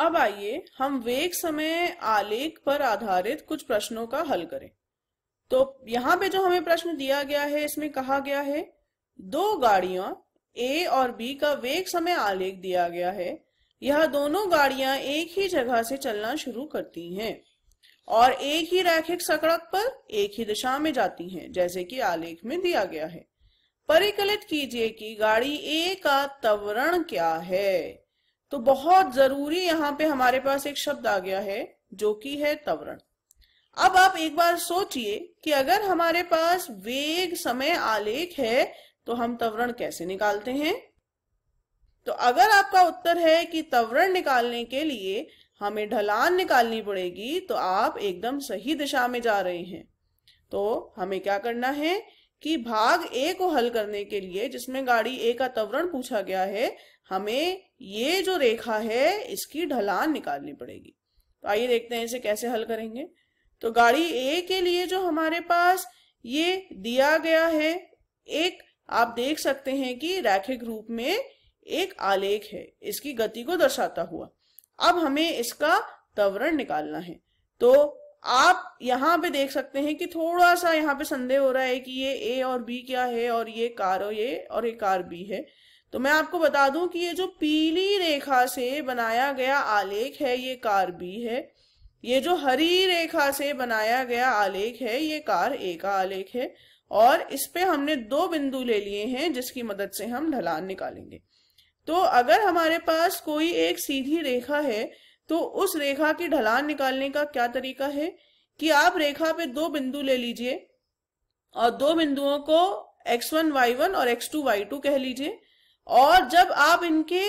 अब आइए हम वेग समय आलेख पर आधारित कुछ प्रश्नों का हल करें तो यहाँ पे जो हमें प्रश्न दिया गया है इसमें कहा गया है दो गाड़ियां ए और बी का वेग समय आलेख दिया गया है यह दोनों गाड़ियां एक ही जगह से चलना शुरू करती हैं और एक ही रैखिक सकड़क पर एक ही दिशा में जाती हैं जैसे कि आलेख में दिया गया है परिकलित कीजिए कि गाड़ी ए का तवरण क्या है तो बहुत जरूरी यहाँ पे हमारे पास एक शब्द आ गया है जो कि है तवरण अब आप एक बार सोचिए कि अगर हमारे पास वेग समय आलेख है तो हम तवरण कैसे निकालते हैं तो अगर आपका उत्तर है कि तवरण निकालने के लिए हमें ढलान निकालनी पड़ेगी तो आप एकदम सही दिशा में जा रहे हैं तो हमें क्या करना है कि भाग ए को हल करने के लिए जिसमें गाड़ी ए का तवरण पूछा गया है हमें ये जो रेखा है इसकी ढलान निकालनी पड़ेगी तो आइए देखते हैं इसे कैसे हल करेंगे तो गाड़ी ए के लिए जो हमारे पास ये दिया गया है एक आप देख सकते हैं कि रैखिक रूप में एक आलेख है इसकी गति को दर्शाता हुआ अब हमें इसका तवरण निकालना है तो आप यहाँ पे देख सकते हैं कि थोड़ा सा यहाँ पे संदेह हो रहा है कि ये ए और बी क्या है और ये कार और ये और ये कार बी है तो मैं आपको बता दूं कि ये जो पीली रेखा से बनाया गया आलेख है ये कार बी है ये जो हरी रेखा से बनाया गया आलेख है ये कार ए का आलेख है और इस पे हमने दो बिंदु ले लिए हैं जिसकी मदद से हम ढलान निकालेंगे तो अगर हमारे पास कोई एक सीधी रेखा है तो उस रेखा की ढलान निकालने का क्या तरीका है कि आप रेखा पे दो बिंदु ले लीजिए और दो बिंदुओं को x1 y1 और x2 y2 कह लीजिए और जब आप इनके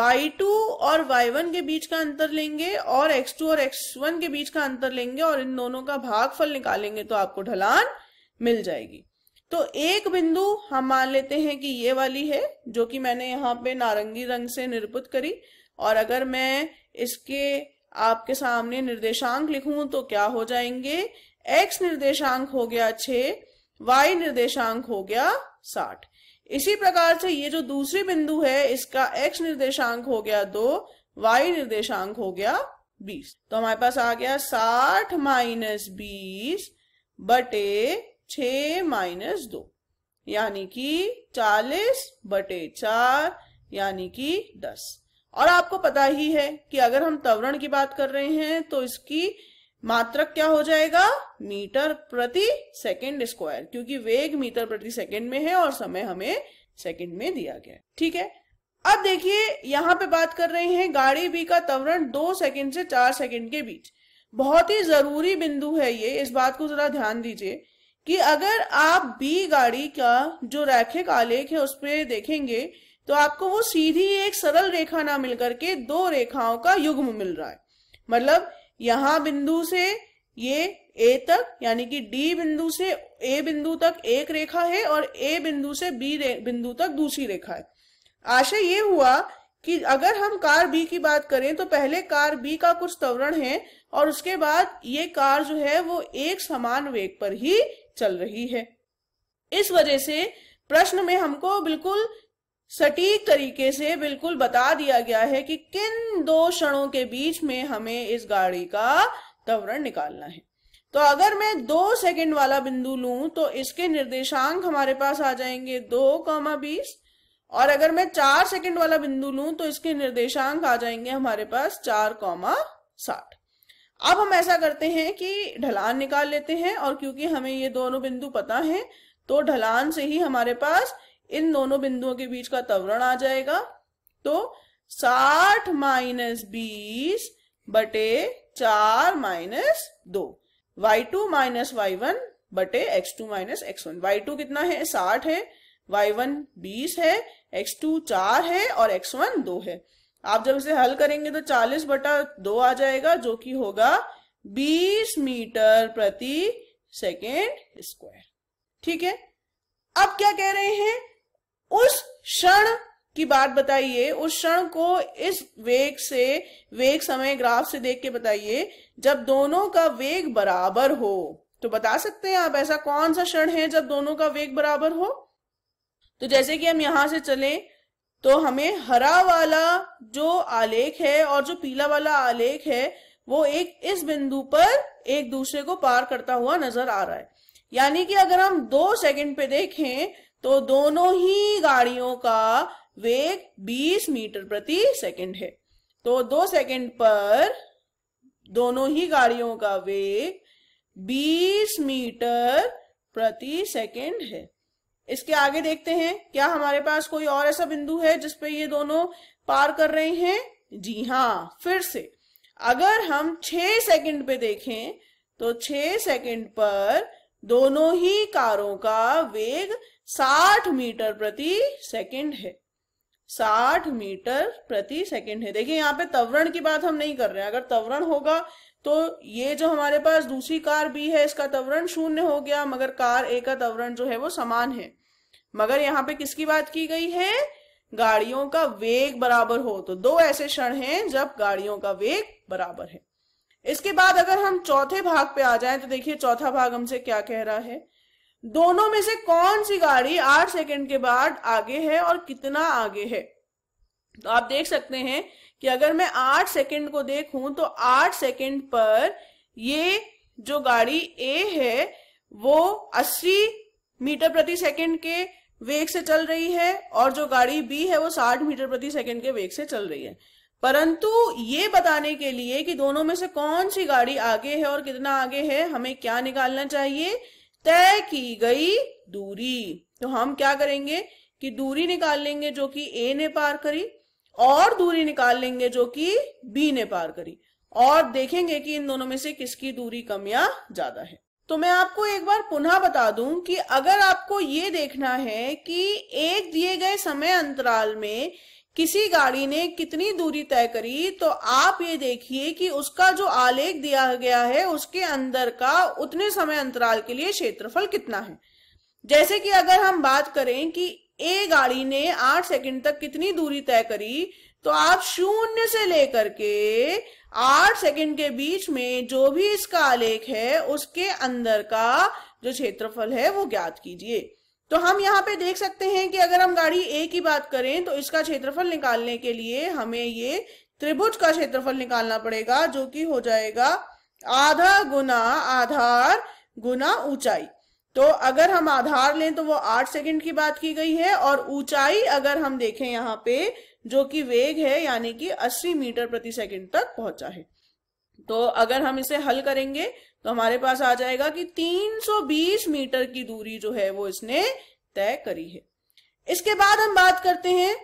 y2 और y1 के बीच का अंतर लेंगे और x2 और x1 के बीच का अंतर लेंगे और इन दोनों का भागफल निकालेंगे तो आपको ढलान मिल जाएगी तो एक बिंदु हम मान लेते हैं कि ये वाली है जो कि मैंने यहाँ पे नारंगी रंग से निरूपित करी और अगर मैं इसके आपके सामने निर्देशांक लिखूं तो क्या हो जाएंगे एक्स निर्देशांक हो गया छ वाई निर्देशांक हो गया साठ इसी प्रकार से ये जो दूसरी बिंदु है इसका एक्स निर्देशांक हो गया दो वाई निर्देशांक हो गया बीस तो हमारे पास आ गया साठ माइनस बीस बटे छ माइनस दो यानी कि चालीस बटे चार यानी कि दस और आपको पता ही है कि अगर हम त्वरण की बात कर रहे हैं तो इसकी मात्रक क्या हो जाएगा मीटर प्रति सेकंड स्क्वायर क्योंकि वेग मीटर प्रति सेकंड में है और समय हमें सेकंड में दिया गया है ठीक है अब देखिए यहाँ पे बात कर रहे हैं गाड़ी बी का त्वरण दो सेकंड से चार सेकंड के बीच बहुत ही जरूरी बिंदु है ये इस बात को जरा ध्यान दीजिए कि अगर आप बी गाड़ी का जो रैखिक आलेख है उस पर देखेंगे तो आपको वो सीधी एक सरल रेखा ना मिल करके दो रेखाओं का युग्म मिल रहा है मतलब यहां बिंदु से ये ए तक यानी कि डी बिंदु से ए बिंदु तक एक रेखा है और ए बिंदु से बी बिंदु तक दूसरी रेखा है आशय ये हुआ कि अगर हम कार बी की बात करें तो पहले कार बी का कुछ त्वरण है और उसके बाद ये कार जो है वो एक समान वेग पर ही चल रही है इस वजह से प्रश्न में हमको बिल्कुल सटीक तरीके से बिल्कुल बता दिया गया है कि किन दो क्षणों के बीच में हमें इस गाड़ी का त्वरण निकालना है तो अगर मैं दो सेकंड वाला बिंदु लूं तो इसके निर्देशांक हमारे पास आ जाएंगे दो कौमा बीस और अगर मैं चार सेकंड वाला बिंदु लूं तो इसके निर्देशांक आ जाएंगे हमारे पास चार कॉमा साठ अब हम ऐसा करते हैं कि ढलान निकाल लेते हैं और क्योंकि हमें ये दोनों बिंदु पता है तो ढलान से ही हमारे पास इन दोनों बिंदुओं के बीच का त्वरण आ जाएगा तो साठ माइनस बीस बटे चार माइनस दो Y two minus Y one बटे X two minus X one Y two कितना है साठ है वाई वन बीस है एक्स टू चार है और एक्स वन दो है आप जब इसे हल करेंगे तो चालीस बटा दो आ जाएगा जो कि होगा बीस मीटर प्रति सेकेंड स्क्वायर ठीक है अब क्या कह रहे हैं उस क्षण की बात बताइए उस क्षण को इस वेग से वेग समय ग्राफ से देख के बताइए जब दोनों का वेग बराबर हो तो बता सकते हैं आप ऐसा कौन सा क्षण है जब दोनों का वेग बराबर हो तो जैसे कि हम यहां से चले तो हमें हरा वाला जो आलेख है और जो पीला वाला आलेख है वो एक इस बिंदु पर एक दूसरे को पार करता हुआ नजर आ रहा है यानी कि अगर हम दो सेकंड पे देखें तो दोनों ही गाड़ियों का वेग 20 मीटर प्रति सेकंड है तो दो सेकंड पर दोनों ही गाड़ियों का वेग 20 मीटर प्रति सेकंड है इसके आगे देखते हैं क्या हमारे पास कोई और ऐसा बिंदु है जिसपे ये दोनों पार कर रहे हैं जी हाँ फिर से अगर हम छह सेकंड पे देखें तो छह सेकंड पर दोनों ही कारों का वेग साठ मीटर प्रति सेकंड है साठ मीटर प्रति सेकंड है देखिए यहाँ पे तवरण की बात हम नहीं कर रहे हैं अगर तवरण होगा तो ये जो हमारे पास दूसरी कार बी है इसका तवरण शून्य हो गया मगर कार ए का तवरण जो है वो समान है मगर यहाँ पे किसकी बात की गई है गाड़ियों का वेग बराबर हो तो दो ऐसे क्षण हैं जब गाड़ियों का वेग बराबर है इसके बाद अगर हम चौथे भाग पे आ जाएं तो देखिए चौथा भाग हमसे क्या कह रहा है दोनों में से कौन सी गाड़ी आठ सेकंड के बाद आगे है और कितना आगे है तो आप देख सकते हैं कि अगर मैं आठ सेकंड को देखूं तो आठ सेकंड पर ये जो गाड़ी ए है वो अस्सी मीटर प्रति सेकंड के वेग से चल रही है और जो गाड़ी बी है वो साठ मीटर प्रति सेकंड के वेग से चल रही है परंतु ये बताने के लिए कि दोनों में से कौन सी गाड़ी आगे है और कितना आगे है हमें क्या निकालना चाहिए तय की गई दूरी तो हम क्या करेंगे कि दूरी निकाल लेंगे जो कि ए ने पार करी और दूरी निकाल लेंगे जो कि बी ने पार करी और देखेंगे कि इन दोनों में से किसकी दूरी कम या ज्यादा है तो मैं आपको एक बार पुनः बता दूं कि अगर आपको ये देखना है कि एक दिए गए समय अंतराल में किसी गाड़ी ने कितनी दूरी तय करी तो आप ये देखिए कि उसका जो आलेख दिया गया है उसके अंदर का उतने समय अंतराल के लिए क्षेत्रफल कितना है जैसे कि अगर हम बात करें कि ए गाड़ी ने आठ सेकंड तक कितनी दूरी तय करी तो आप शून्य से लेकर के आठ सेकंड के बीच में जो भी इसका आलेख है उसके अंदर का जो क्षेत्रफल है वो ज्ञात कीजिए तो हम यहाँ पे देख सकते हैं कि अगर हम गाड़ी ए की बात करें तो इसका क्षेत्रफल निकालने के लिए हमें ये त्रिभुज का क्षेत्रफल निकालना पड़ेगा जो कि हो जाएगा आधा गुना आधार गुना ऊंचाई तो अगर हम आधार लें तो वो आठ सेकंड की बात की गई है और ऊंचाई अगर हम देखें यहाँ पे जो कि वेग है यानी कि अस्सी मीटर प्रति सेकंड तक पहुंचा है तो अगर हम इसे हल करेंगे तो हमारे पास आ जाएगा कि 320 मीटर की दूरी जो है वो इसने तय करी है इसके बाद हम बात करते हैं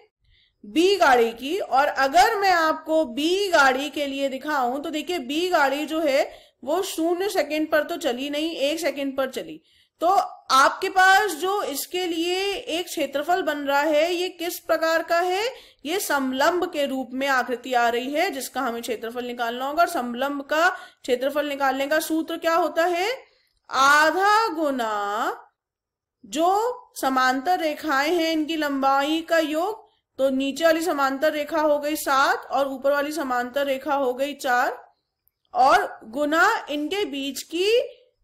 बी गाड़ी की और अगर मैं आपको बी गाड़ी के लिए दिखाऊं तो देखिए बी गाड़ी जो है वो शून्य सेकंड पर तो चली नहीं एक सेकंड पर चली तो आपके पास जो इसके लिए एक क्षेत्रफल बन रहा है ये किस प्रकार का है ये समलंब के रूप में आकृति आ रही है जिसका हमें क्षेत्रफल निकालना होगा और समलंब का क्षेत्रफल निकालने का सूत्र क्या होता है आधा गुना जो समांतर रेखाएं हैं इनकी लंबाई का योग तो नीचे वाली समांतर रेखा हो गई सात और ऊपर वाली समांतर रेखा हो गई चार और गुना इनके बीच की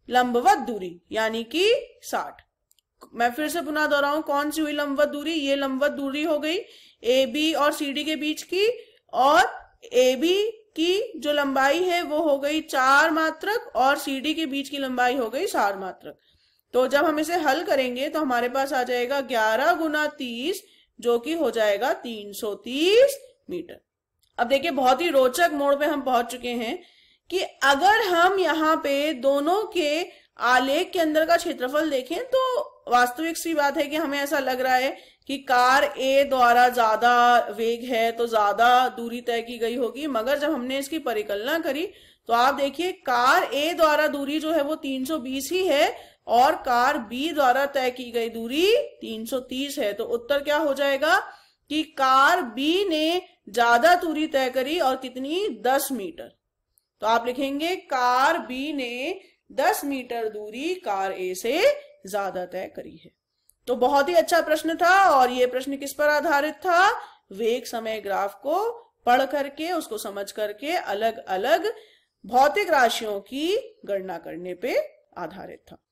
लंबवत दूरी यानी कि साठ मैं फिर से पुनः दोहराऊं कौन सी हुई लंबवत दूरी ये लंबवत दूरी हो गई ए बी और सी डी के बीच की और ए बी की जो लंबाई है वो हो गई चार मात्रक और सी डी के बीच की लंबाई हो गई चार मात्रक तो जब हम इसे हल करेंगे तो हमारे पास आ जाएगा ग्यारह गुना तीस जो कि हो जाएगा तीन सौ तीस मीटर अब देखिए बहुत ही रोचक मोड़ पे हम पहुंच चुके हैं कि अगर हम यहाँ पे दोनों के आलेख के अंदर का क्षेत्रफल देखें तो वास्तविक सी बात है कि हमें ऐसा लग रहा है कि कार ए द्वारा ज्यादा वेग है तो ज्यादा दूरी तय की गई होगी मगर जब हमने इसकी परिकल्पना करी तो आप देखिए कार ए द्वारा दूरी जो है वो 320 ही है और कार बी द्वारा तय की गई दूरी 330 है तो उत्तर क्या हो जाएगा कि कार बी ने ज्यादा दूरी तय करी और कितनी 10 मीटर तो आप लिखेंगे कार बी ने 10 मीटर दूरी कार ए से ज्यादा तय करी है तो बहुत ही अच्छा प्रश्न था और ये प्रश्न किस पर आधारित था वेग समय ग्राफ को पढ़ करके उसको समझ करके अलग अलग भौतिक राशियों की गणना करने पे आधारित था